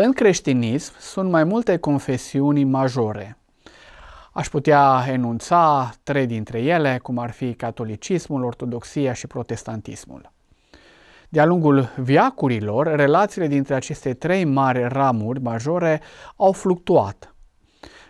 În creștinism sunt mai multe confesiuni majore. Aș putea enunța trei dintre ele, cum ar fi catolicismul, ortodoxia și protestantismul. De-a lungul viacurilor, relațiile dintre aceste trei mari ramuri majore au fluctuat.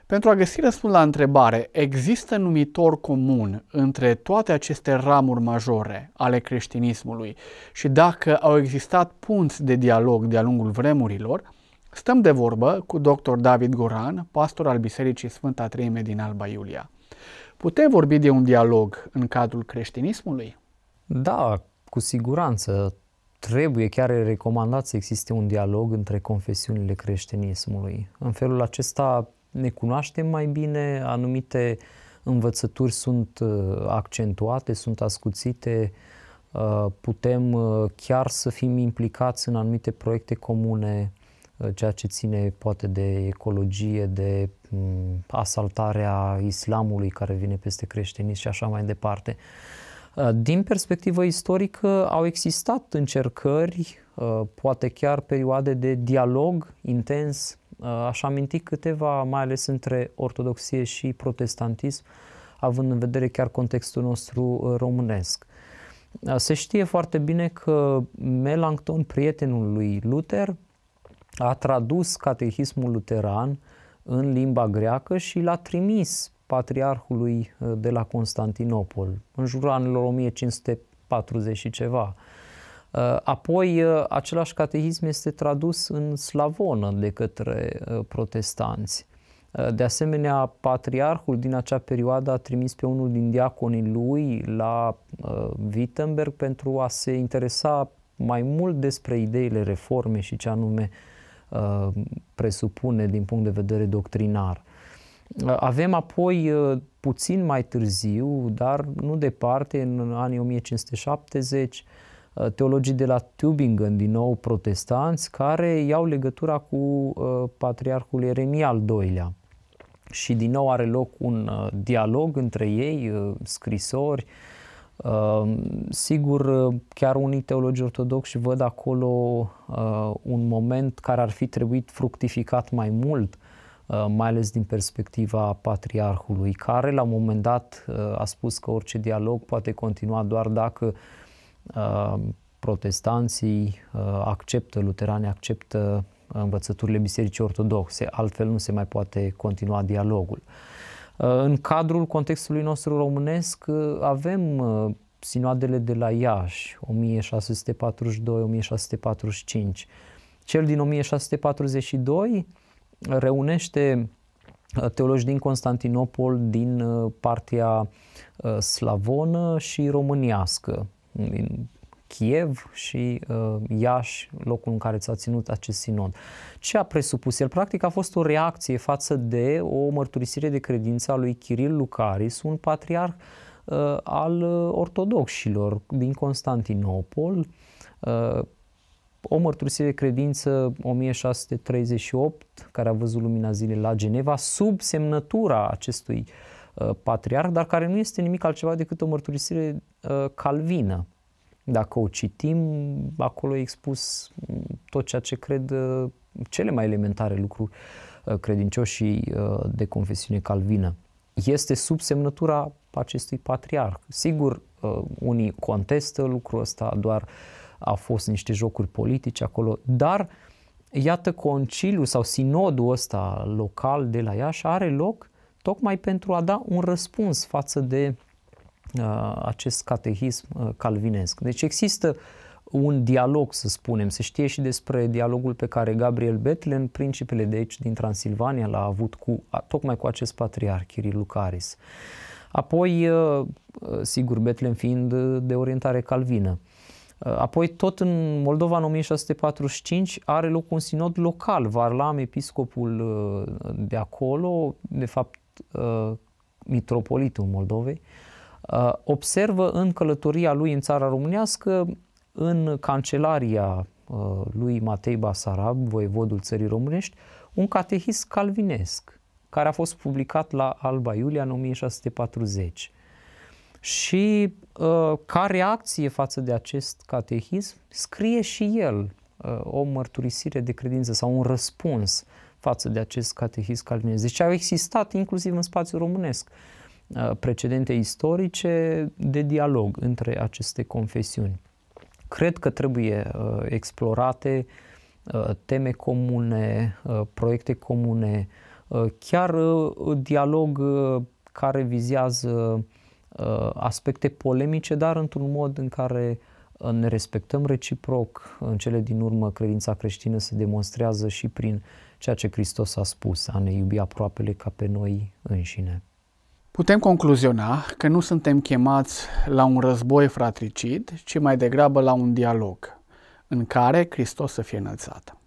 Pentru a găsi răspuns la întrebare, există numitor comun între toate aceste ramuri majore ale creștinismului și dacă au existat punți de dialog de-a lungul vremurilor, Stăm de vorbă cu dr. David Goran, pastor al Bisericii Sfânta Treime din Alba Iulia. Putem vorbi de un dialog în cadrul creștinismului? Da, cu siguranță. Trebuie, chiar e recomandat să existe un dialog între confesiunile creștinismului. În felul acesta ne cunoaștem mai bine, anumite învățături sunt uh, accentuate, sunt ascuțite, uh, putem uh, chiar să fim implicați în anumite proiecte comune, ceea ce ține poate de ecologie, de mm, asaltarea islamului care vine peste creștinism și așa mai departe. Uh, din perspectivă istorică au existat încercări, uh, poate chiar perioade de dialog intens. Uh, aș aminti câteva, mai ales între ortodoxie și protestantism, având în vedere chiar contextul nostru românesc. Se știe foarte bine că Melancton, prietenul lui Luther, a tradus catehismul luteran în limba greacă și l-a trimis patriarhului uh, de la Constantinopol, în jurul anilor 1540 și ceva. Uh, apoi, uh, același catehism este tradus în slavonă de către protestanți. De asemenea, patriarhul din acea perioadă a trimis pe unul din diaconii lui la Wittenberg pentru a se interesa mai mult despre ideile reforme și ce anume uh, Uh, presupune din punct de vedere doctrinar. Uh, avem apoi uh, puțin mai târziu, dar nu departe, în anii 1570, teologii de la Tübingen, din nou protestanți, care iau legătura cu patriarhul Eremia al II-lea. Și din nou are loc un dialog între ei, scrisori, Ehm, sigur, chiar unii teologi ortodoxi văd acolo eh, un moment care ar fi trebuit fructificat mai mult, eh, mai ales din perspectiva patriarhului, care la un moment dat eh, a spus că orice dialog poate continua doar dacă ehm, protestanții acceptă, luteranii acceptă învățăturile Bisericii Ortodoxe, altfel nu se mai poate continua dialogul. Uh, în cadrul contextului nostru românesc uh, avem uh, sinoadele de la Iași, 1642-1645. Cel din 1642 reunește teologi din Constantinopol, din partea slavonă și românească, din Kiev și uh, Iași, locul în care s-a ținut acest sinod. Ce a presupus el? Practic a fost o reacție față de o mărturisire de credință a lui Kiril Lucaris, un patriarh uh, al uh, ortodoxilor din Constantinopol, uh, o mărturisire de credință 1638, care a văzut lumina zilei la Geneva, sub semnătura acestui uh, patriarh, dar care nu este nimic altceva decât o mărturisire uh, calvină. Dacă o citim, acolo e expus tot ceea ce cred uh, cele mai elementare lucruri uh, credincioșii uh, de confesiune calvină. Este sub semnătura acestui patriarh. Sigur, unii contestă lucrul ăsta, doar a fost niște jocuri politice acolo, dar iată conciliul sau sinodul ăsta local de la Iași are loc tocmai pentru a da un răspuns față de Uh, acest catehism uh, calvinesc. Deci există un dialog, să spunem, se știe și despre dialogul pe care Gabriel Betlen, principele de aici din Transilvania, l-a avut cu, tocmai cu acest patriarh, Kiril Lucaris. Apoi, uh, sigur, Betlen fiind de orientare calvină. Apoi, tot în Moldova, în 1645, are loc un sinod local. Varlam, episcopul de acolo, de fapt, mitropolitul Moldovei, Uh, observă în călătoria lui în țara românească, în cancelaria uh, lui Matei Basarab, voievodul țării românești, un catehist calvinesc, care a fost publicat la Alba Iulia în 1640. Și uh, ca reacție față de acest catehism, scrie și el o mărturisire de credință sau un răspuns față de acest catehism calvinesc, Deci au existat inclusiv în spațiul românesc uh, Uh, precedente istorice de dialog între aceste confesiuni. Cred că trebuie uh, explorate uh, teme comune, proiecte comune, chiar dialog care vizează aspecte polemice, dar într-un mod în care ne respectăm reciproc. În cele din urmă, credința creștină se demonstrează și prin ceea ce Hristos a spus, a ne iubi aproapele ca pe noi înșine. Putem concluziona că nu suntem chemați la un război fratricid, ci mai degrabă la un dialog în care Hristos să fie înălțat.